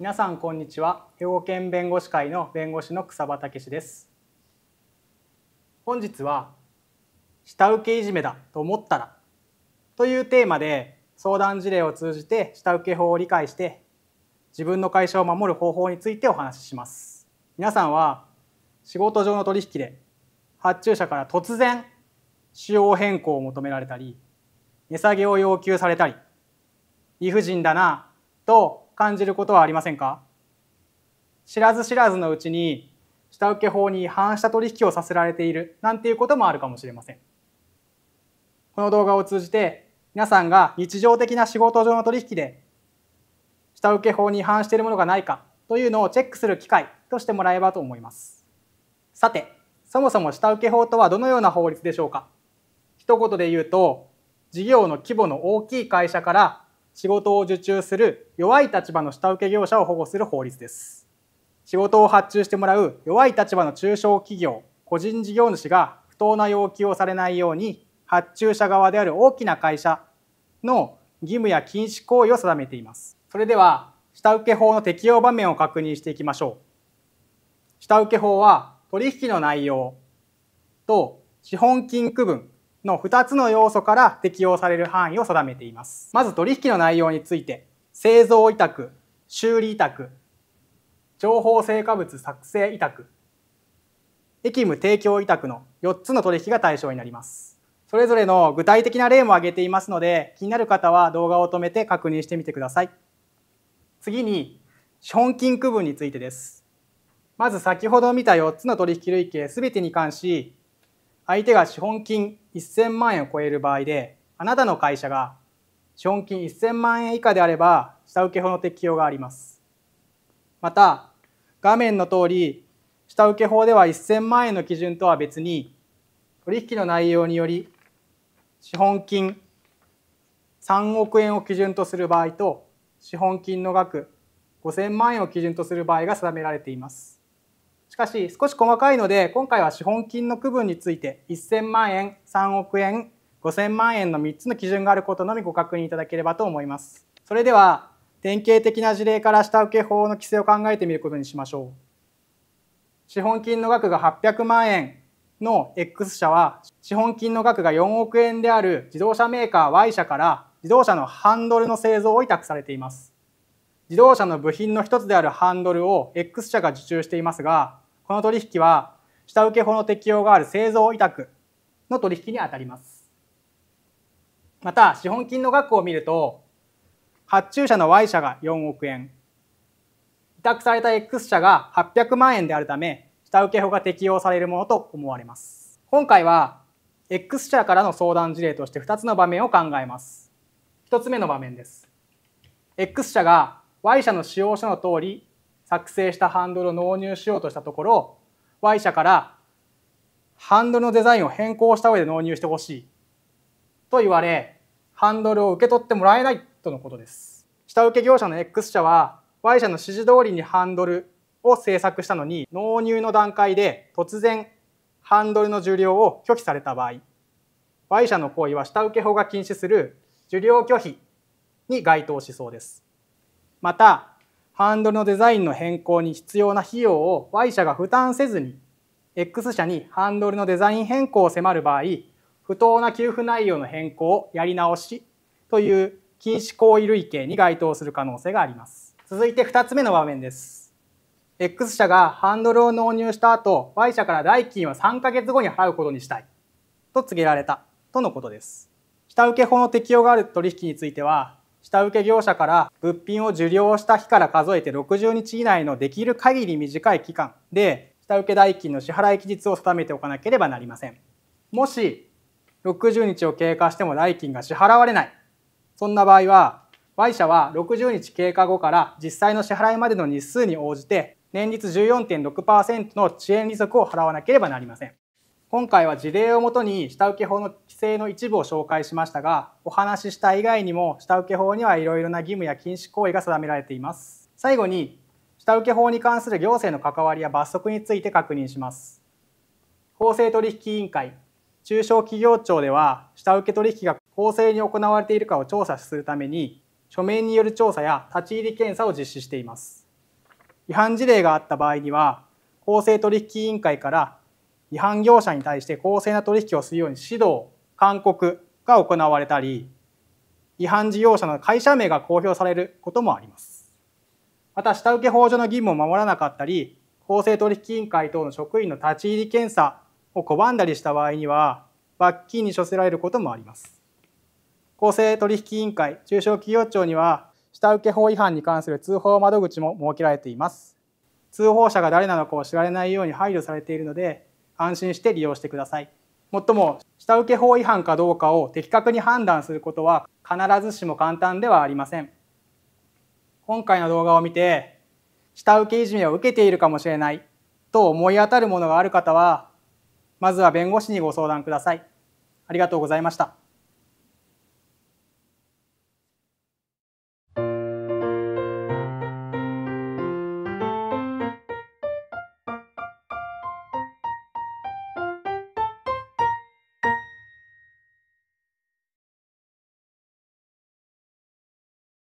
皆さんこんにちは兵庫県弁護士会の弁護士の草場武です本日は下請けいじめだと思ったらというテーマで相談事例を通じて下請け法を理解して自分の会社を守る方法についてお話しします皆さんは仕事上の取引で発注者から突然仕様変更を求められたり値下げを要求されたり理不尽だなと感じることはありませんか知らず知らずのうちに下請け法に違反した取引をさせられているなんていうこともあるかもしれませんこの動画を通じて皆さんが日常的な仕事上の取引で下請け法に違反しているものがないかというのをチェックする機会としてもらえばと思いますさてそもそも下請け法とはどのような法律でしょうか一言で言うと事業の規模の大きい会社から仕事を受注する弱い立場の下請け業者を保護する法律です仕事を発注してもらう弱い立場の中小企業個人事業主が不当な要求をされないように発注者側である大きな会社の義務や禁止行為を定めていますそれでは下請法の適用場面を確認していきましょう下請法は取引の内容と資本金区分の2つの要素から適用される範囲を定めています。まず取引の内容について、製造委託、修理委託、情報成果物作成委託、役務提供委託の4つの取引が対象になります。それぞれの具体的な例も挙げていますので、気になる方は動画を止めて確認してみてください。次に、資本金区分についてです。まず先ほど見た4つの取引類型全てに関し、相手が資本金1000万円を超える場合であなたの会社が資本金1000万円以下であれば下請法の適用がありますまた画面の通り下請法では1000万円の基準とは別に取引の内容により資本金3億円を基準とする場合と資本金の額5000万円を基準とする場合が定められていますかし少し細かいので今回は資本金の区分について1000万円3億円5000万円の3つの基準があることのみご確認いただければと思います。それでは典型的な事例から下請け法の規制を考えてみることにしましょう。資本金の額が800万円の X 社は資本金の額が4億円である自動車メーカー Y 社から自動車のハンドルの製造を委託されています。自動車の部品の一つであるハンドルを X 社が受注していますがこの取引は下請法の適用がある製造委託の取引にあたります。また資本金の額を見ると発注者の Y 社が4億円委託された X 社が800万円であるため下請法が適用されるものと思われます。今回は X 社からの相談事例として2つの場面を考えます。1つ目の場面です。X 社が Y 社の使用書の通り作成したハンドルを納入しようとしたところ Y 社からハンドルのデザインを変更した上で納入してほしいと言われハンドルを受け取ってもらえないとのことです下請け業者の X 社は Y 社の指示通りにハンドルを制作したのに納入の段階で突然ハンドルの受領を拒否された場合 Y 社の行為は下請け法が禁止する受領拒否に該当しそうですまたハンドルのデザインの変更に必要な費用を Y 社が負担せずに X 社にハンドルのデザイン変更を迫る場合不当な給付内容の変更をやり直しという禁止行為類型に該当する可能性があります続いて2つ目の場面です X 社がハンドルを納入した後 Y 社から代金は3ヶ月後に払うことにしたいと告げられたとのことです下請法の適用がある取引については下請け業者から物品を受領した日から数えて60日以内のできる限り短い期間で下請代金の支払期日を定めておかなければなりませんもし60日を経過しても代金が支払われないそんな場合は Y 社は60日経過後から実際の支払いまでの日数に応じて年率14.6%の遅延利息を払わなければなりません今回は事例をもとに下請法の規制の一部を紹介しましたがお話しした以外にも下請法にはいろいろな義務や禁止行為が定められています最後に下請法に関する行政の関わりや罰則について確認します公正取引委員会中小企業庁では下請取引が公正に行われているかを調査するために書面による調査や立ち入り検査を実施しています違反事例があった場合には公正取引委員会から違反業者に対して公正な取引をするように指導勧告が行われたり違反事業者の会社名が公表されることもありますまた下請け法上の義務を守らなかったり公正取引委員会等の職員の立ち入り検査を拒んだりした場合には罰金に処せられることもあります公正取引委員会中小企業庁には下請法違反に関する通報窓口も設けられています通報者が誰なのかを知られないように配慮されているので安心して利用してください。もっとも下請け法違反かどうかを的確に判断することは必ずしも簡単ではありません。今回の動画を見て下請けいじめを受けているかもしれないと思い当たるものがある方はまずは弁護士にご相談ください。ありがとうございました。